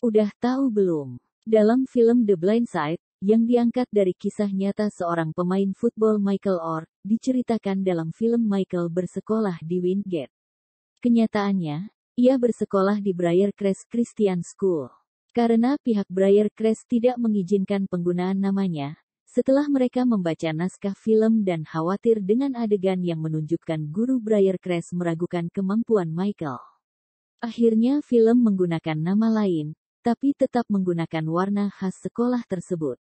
Udah tahu belum? Dalam film The Blind Side, yang diangkat dari kisah nyata seorang pemain football Michael Orr, diceritakan dalam film Michael bersekolah di Wingate. Kenyataannya, ia bersekolah di Briarcrest Christian School. Karena pihak Briarcrest tidak mengizinkan penggunaan namanya, setelah mereka membaca naskah film dan khawatir dengan adegan yang menunjukkan guru Briarcrest meragukan kemampuan Michael. Akhirnya film menggunakan nama lain, tapi tetap menggunakan warna khas sekolah tersebut.